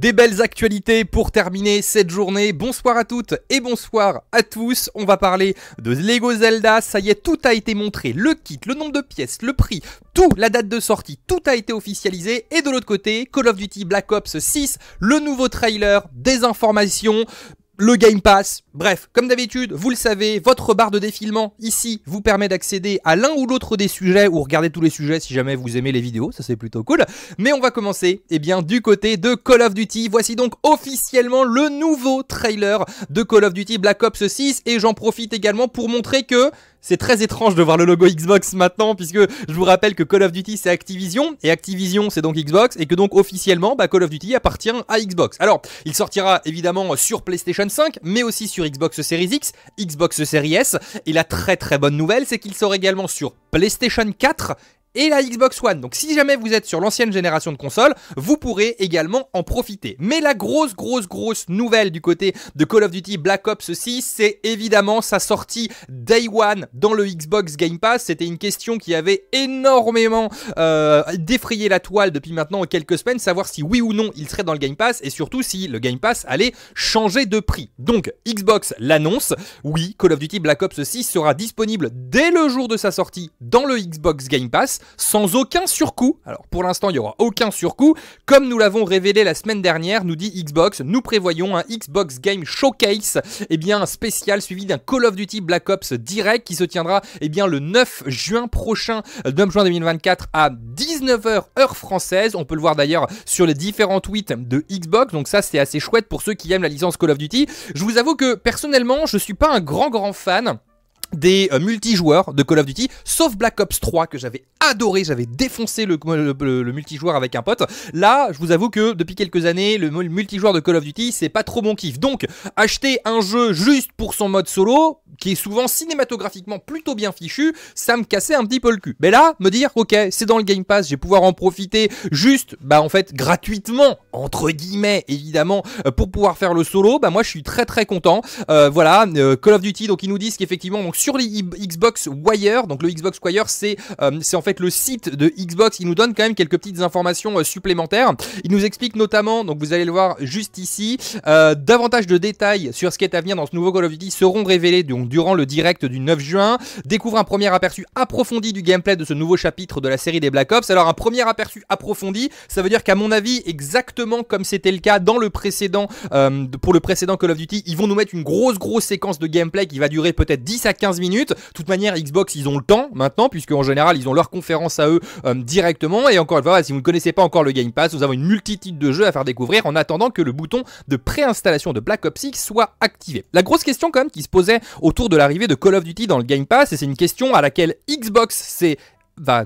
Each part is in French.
Des belles actualités pour terminer cette journée. Bonsoir à toutes et bonsoir à tous. On va parler de Lego Zelda. Ça y est, tout a été montré. Le kit, le nombre de pièces, le prix, tout, la date de sortie, tout a été officialisé. Et de l'autre côté, Call of Duty Black Ops 6, le nouveau trailer, des informations, le Game Pass. Bref, comme d'habitude, vous le savez, votre barre de défilement ici vous permet d'accéder à l'un ou l'autre des sujets ou regarder tous les sujets si jamais vous aimez les vidéos, ça c'est plutôt cool. Mais on va commencer eh bien du côté de Call of Duty. Voici donc officiellement le nouveau trailer de Call of Duty Black Ops 6 et j'en profite également pour montrer que c'est très étrange de voir le logo Xbox maintenant, puisque je vous rappelle que Call of Duty c'est Activision, et Activision c'est donc Xbox, et que donc officiellement, bah, Call of Duty appartient à Xbox. Alors, il sortira évidemment sur PlayStation 5, mais aussi sur Xbox Series X, Xbox Series S, et la très très bonne nouvelle, c'est qu'il sort également sur PlayStation 4 et la Xbox One. Donc si jamais vous êtes sur l'ancienne génération de consoles, vous pourrez également en profiter. Mais la grosse, grosse, grosse nouvelle du côté de Call of Duty Black Ops 6, c'est évidemment sa sortie Day One dans le Xbox Game Pass. C'était une question qui avait énormément euh, défrayé la toile depuis maintenant quelques semaines, savoir si oui ou non il serait dans le Game Pass et surtout si le Game Pass allait changer de prix. Donc Xbox l'annonce, oui, Call of Duty Black Ops 6 sera disponible dès le jour de sa sortie dans le Xbox Game Pass sans aucun surcoût. Alors pour l'instant, il n'y aura aucun surcoût. Comme nous l'avons révélé la semaine dernière, nous dit Xbox, nous prévoyons un Xbox Game Showcase, et eh bien spécial suivi d'un Call of Duty Black Ops direct qui se tiendra eh bien le 9 juin prochain, 9 euh, juin 2024 à 19h heure française. On peut le voir d'ailleurs sur les différents tweets de Xbox, donc ça c'est assez chouette pour ceux qui aiment la licence Call of Duty. Je vous avoue que personnellement, je suis pas un grand grand fan des euh, multijoueurs de Call of Duty, sauf Black Ops 3 que j'avais adoré, j'avais défoncé le, le, multijoueur avec un pote. Là, je vous avoue que depuis quelques années, le multijoueur de Call of Duty, c'est pas trop mon kiff. Donc, acheter un jeu juste pour son mode solo, qui est souvent cinématographiquement plutôt bien fichu, ça me cassait un petit peu le cul. Mais là, me dire, ok, c'est dans le Game Pass, je vais pouvoir en profiter juste, bah en fait, gratuitement, entre guillemets, évidemment, euh, pour pouvoir faire le solo, bah moi je suis très très content. Euh, voilà, euh, Call of Duty, donc ils nous disent qu'effectivement, donc sur les Xbox Wire, donc le Xbox Wire, c'est euh, c'est en fait le site de Xbox, ils nous donnent quand même quelques petites informations supplémentaires. ils nous expliquent notamment, donc vous allez le voir juste ici, davantage de détails sur ce qui est à venir dans ce nouveau Call of Duty seront révélés donc durant le direct du 9 juin. Découvre un premier aperçu approfondi du gameplay de ce nouveau chapitre de la série des Black Ops. Alors un premier aperçu approfondi, ça veut dire qu'à mon avis, exactement comme c'était le cas dans le précédent, euh, pour le précédent Call of Duty, ils vont nous mettre une grosse grosse séquence de gameplay qui va durer peut-être 10 à 15 minutes. De toute manière, Xbox, ils ont le temps maintenant, puisque en général, ils ont leur conférence à eux euh, directement. Et encore une fois, si vous ne connaissez pas encore le Game Pass, vous avons une multitude de jeux à faire découvrir en attendant que le bouton de préinstallation de Black Ops 6 soit activé. La grosse question quand même qui se posait autour de l'arrivée de Call of Duty dans le Game Pass, et c'est une question à laquelle Xbox s'est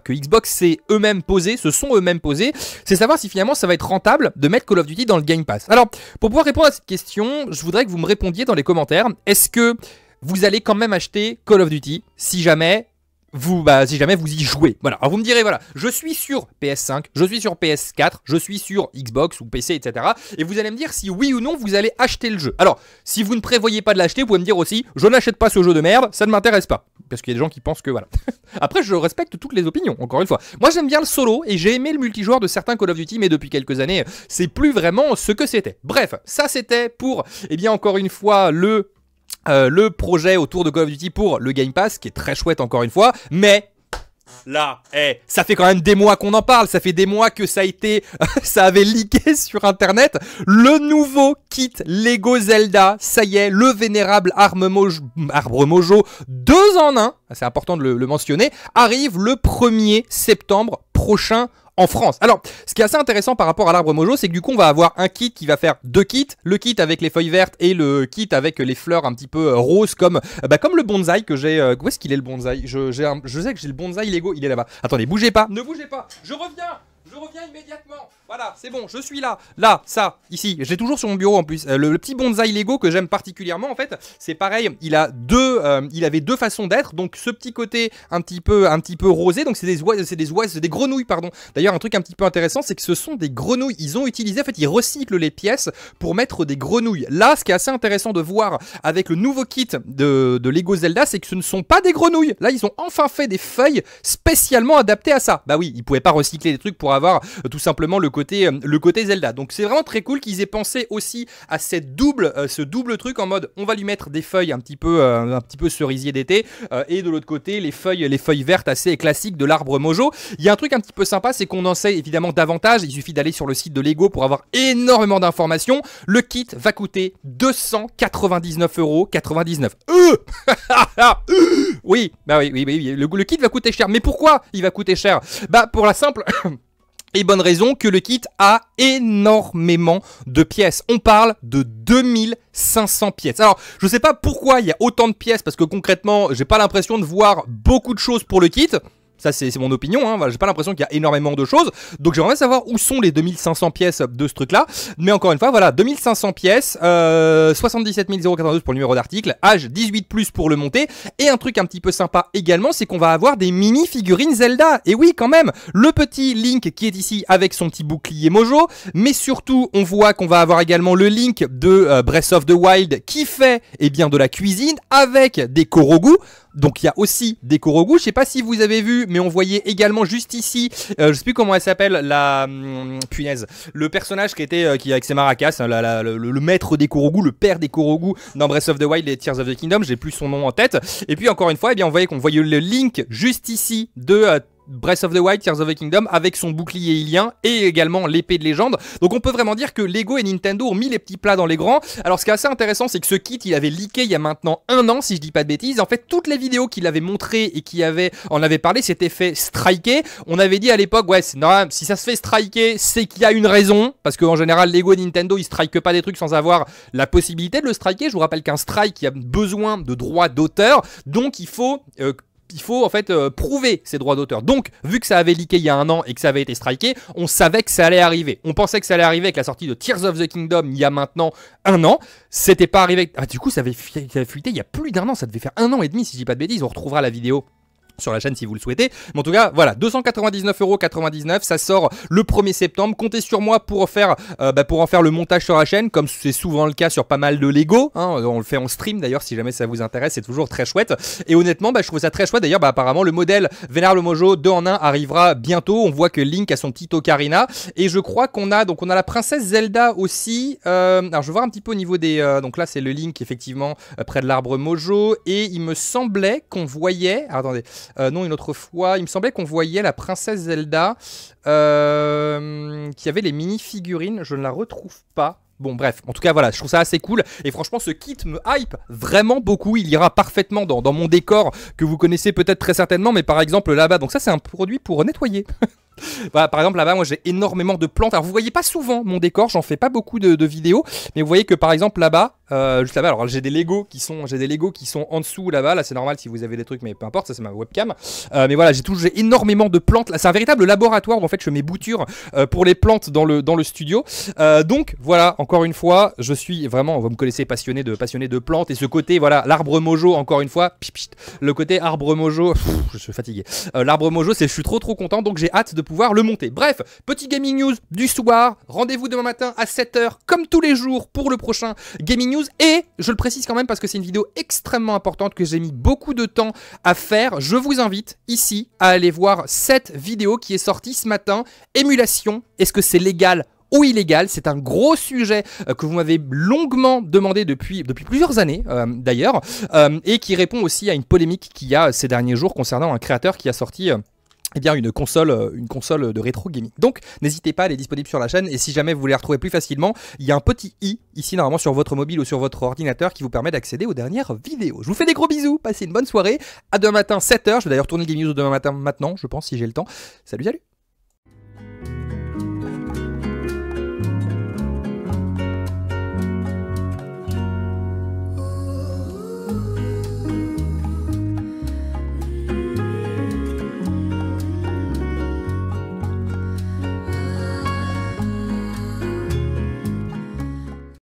que Xbox s'est eux-mêmes posé, se sont eux-mêmes posés, c'est savoir si finalement ça va être rentable de mettre Call of Duty dans le Game Pass. Alors, pour pouvoir répondre à cette question, je voudrais que vous me répondiez dans les commentaires, est-ce que vous allez quand même acheter Call of Duty si jamais vous, bah, si jamais vous y jouez. Voilà. Alors vous me direz, voilà, je suis sur PS5, je suis sur PS4, je suis sur Xbox ou PC, etc. Et vous allez me dire si oui ou non vous allez acheter le jeu. Alors, si vous ne prévoyez pas de l'acheter, vous pouvez me dire aussi, je n'achète pas ce jeu de merde, ça ne m'intéresse pas. Parce qu'il y a des gens qui pensent que voilà. Après, je respecte toutes les opinions, encore une fois. Moi, j'aime bien le solo et j'ai aimé le multijoueur de certains Call of Duty, mais depuis quelques années, c'est plus vraiment ce que c'était. Bref, ça c'était pour, eh bien, encore une fois, le euh, le projet autour de Call of Duty pour le Game Pass, qui est très chouette encore une fois, mais Là, eh, ça fait quand même des mois qu'on en parle, ça fait des mois que ça a été, ça avait leaké sur internet. Le nouveau kit Lego Zelda, ça y est, le vénérable arme arbre mojo, deux en un, c'est important de le mentionner, arrive le 1er septembre prochain en France. Alors, ce qui est assez intéressant par rapport à l'arbre mojo, c'est que du coup, on va avoir un kit qui va faire deux kits, le kit avec les feuilles vertes et le kit avec les fleurs un petit peu euh, roses, comme, euh, bah, comme le bonsaï que j'ai. Euh, où est-ce qu'il est le bonsaï je, je sais que j'ai le bonsaï Lego, il est là-bas. Attendez, bougez pas, ne bougez pas, je reviens je reviens immédiatement. Voilà, c'est bon, je suis là. Là, ça, ici. J'ai toujours sur mon bureau en plus. Euh, le, petit bonsaï Lego que j'aime particulièrement, en fait, c'est pareil. Il a deux, euh, il avait deux façons d'être. Donc ce petit côté un petit peu, un petit peu rosé. Donc c'est des oiseaux, c'est des des grenouilles, pardon. D'ailleurs, un truc un petit peu intéressant, c'est que ce sont des grenouilles. Ils ont utilisé, en fait, ils recyclent les pièces pour mettre des grenouilles. Là, ce qui est assez intéressant de voir avec le nouveau kit de, de Lego Zelda, c'est que ce ne sont pas des grenouilles. Là, ils ont enfin fait des feuilles spécialement adaptées à ça. Bah oui, ils pouvaient pas recycler des trucs pour avoir euh, tout simplement le côté, euh, le côté Zelda. Donc c'est vraiment très cool qu'ils aient pensé aussi à cette double, euh, ce double truc en mode on va lui mettre des feuilles un petit peu, un petit peu cerisier d'été et de l'autre côté les feuilles, les feuilles vertes assez classiques de l'arbre Mojo. Il y a un truc un petit peu sympa, c'est qu'on en sait évidemment davantage. Il suffit d'aller sur le site de Lego pour avoir énormément d'informations. Le kit va coûter 299 euros 99. oui, bah oui, oui, le kit va coûter cher. Mais pourquoi il va coûter cher Bah pour la simple Et bonne raison que le kit a énormément de pièces. On parle de 2500 pièces. Alors, je ne sais pas pourquoi il y a autant de pièces, parce que concrètement, j'ai pas l'impression de voir beaucoup de choses pour le kit. Ça, c'est mon opinion. Hein. Voilà, J'ai pas l'impression qu'il y a énormément de choses. Donc j'aimerais savoir où sont les 2500 pièces de ce truc-là. Mais encore une fois, voilà, 2500 pièces, euh, 77 092 pour le numéro d'article, âge 18 plus pour le monter. Et un truc un petit peu sympa également, c'est qu'on va avoir des mini figurines Zelda. Et oui, quand même, le petit Link qui est ici avec son petit bouclier Mojo. Mais surtout, on voit qu'on va avoir également le Link de euh, Breath of the Wild qui fait, eh bien, de la cuisine avec des Korogu. Donc il y a aussi des Korogu. Je sais pas si vous avez vu, mais on voyait également juste ici, je euh, je sais plus comment elle s'appelle, la hum, punaise, le personnage qui était euh, qui avec ses maracas, hein, le, maître des Korogu, le père des Korogu dans Breath of the Wild et Tears of the Kingdom, j'ai plus son nom en tête. Et puis encore une fois, eh bien on voyait qu'on voyait le link juste ici de euh, Breath of the Wild, Tears of the Kingdom, avec son bouclier ilien et également l'épée de légende. Donc on peut vraiment dire que Lego et Nintendo ont mis les petits plats dans les grands. Alors ce qui est assez intéressant, c'est que ce kit, il avait leaké il y a maintenant un an, si je dis pas de bêtises. En fait, toutes les vidéos qu'il avait montrées et qui avait, en avait parlé, c'était fait striker. On avait dit à l'époque, ouais, normal, si ça se fait striker, c'est qu'il y a une raison. Parce qu'en général, Lego et Nintendo, ils strikent pas des trucs sans avoir la possibilité de le striker. Je vous rappelle qu'un strike, il y a besoin de droits d'auteur. Donc il faut... Euh, il faut en fait euh, prouver ses droits d'auteur. Donc, vu que ça avait leaké il y a un an et que ça avait été striké, on savait que ça allait arriver. On pensait que ça allait arriver avec la sortie de Tears of the Kingdom il y a maintenant un an. C'était pas arrivé. Ah, du coup, ça avait fuité il y a plus d'un an. Ça devait faire un an et demi, si je dis pas de bêtises. On retrouvera la vidéo sur la chaîne si vous le souhaitez. Mais en tout cas, voilà, 299,99€, ça sort le 1er septembre. Comptez sur moi pour, faire, euh, bah, pour en faire le montage sur la chaîne, comme c'est souvent le cas sur pas mal de Lego. Hein. On le fait en stream d'ailleurs, si jamais ça vous intéresse, c'est toujours très chouette. Et honnêtement, bah, je trouve ça très chouette. D'ailleurs, bah, apparemment, le modèle Vénérable le Mojo 2 en 1 arrivera bientôt. On voit que Link a son petit Ocarina. Et je crois qu'on a, donc on a la princesse Zelda aussi. Euh, alors je vais voir un petit peu au niveau des... Euh, donc là, c'est le Link, effectivement, euh, près de l'arbre Mojo. Et il me semblait qu'on voyait... Ah, attendez. Euh, non, une autre fois, il me semblait qu'on voyait la princesse Zelda euh, qui avait les mini-figurines. Je ne la retrouve pas. Bon, bref, en tout cas, voilà, je trouve ça assez cool. Et franchement, ce kit me hype vraiment beaucoup. Il ira parfaitement dans, mon décor que vous connaissez peut-être très certainement, mais par exemple là-bas. Donc, ça, c'est un produit pour nettoyer. Voilà, par exemple, là-bas, moi j'ai énormément de plantes. Alors, vous voyez pas souvent mon décor, j'en fais pas beaucoup de, vidéos, mais vous voyez que par exemple là-bas, euh, juste là-bas, alors j'ai des Lego qui sont, j'ai des Lego qui sont en dessous là-bas. Là, c'est normal si vous avez des trucs, mais peu importe, ça c'est ma webcam. Euh, mais voilà, j'ai toujours énormément de plantes. Là, c'est un véritable laboratoire où en fait je mets boutures euh, pour les plantes dans le dans le studio. donc voilà, encore une fois, je suis vraiment, vous me connaissez, passionné de passionné de plantes et ce côté, voilà, l'arbre mojo, encore une fois, le côté arbre mojo. je suis fatigué. l'arbre mojo, c'est je suis trop trop content, donc j'ai hâte de pouvoir le monter. Bref, petit gaming news du soir. Rendez-vous demain matin à 7h comme tous les jours pour le prochain gaming news. Et je le précise quand même parce que c'est une vidéo extrêmement importante que j'ai mis beaucoup de temps à faire. Je vous invite ici à aller voir cette vidéo qui est sortie ce matin. Émulation, est-ce que c'est légal ou illégal. C'est un gros sujet euh, que vous m'avez longuement demandé depuis, plusieurs années, euh, d'ailleurs, euh, et qui répond aussi à une polémique qu'il y a ces derniers jours concernant un créateur qui a sorti et eh bien une console, euh, une console de rétro gaming. Donc n'hésitez pas, elle est disponible sur la chaîne et si jamais vous voulez retrouver plus facilement, il y a un petit i ici normalement sur votre mobile ou sur votre ordinateur qui vous permet d'accéder aux dernières vidéos. Je vous fais des gros bisous, passez une bonne soirée, à demain matin 7h, je vais d'ailleurs tourner Game News demain matin maintenant, je pense si j'ai le temps. Salut salut